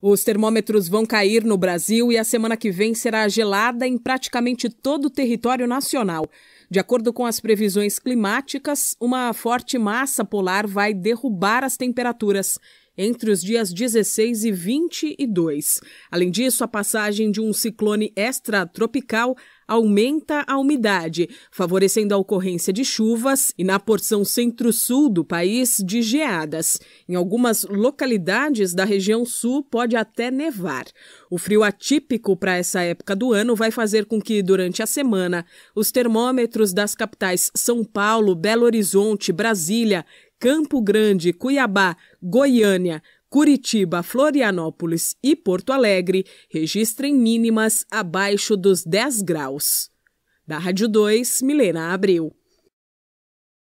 Os termômetros vão cair no Brasil e a semana que vem será gelada em praticamente todo o território nacional. De acordo com as previsões climáticas, uma forte massa polar vai derrubar as temperaturas entre os dias 16 e 22. Além disso, a passagem de um ciclone extratropical aumenta a umidade, favorecendo a ocorrência de chuvas e, na porção centro-sul do país, de geadas. Em algumas localidades da região sul, pode até nevar. O frio atípico para essa época do ano vai fazer com que, durante a semana, os termômetros das capitais São Paulo, Belo Horizonte, Brasília, Campo Grande, Cuiabá, Goiânia, Curitiba, Florianópolis e Porto Alegre registrem mínimas abaixo dos 10 graus. Da Rádio 2, Milena Abreu.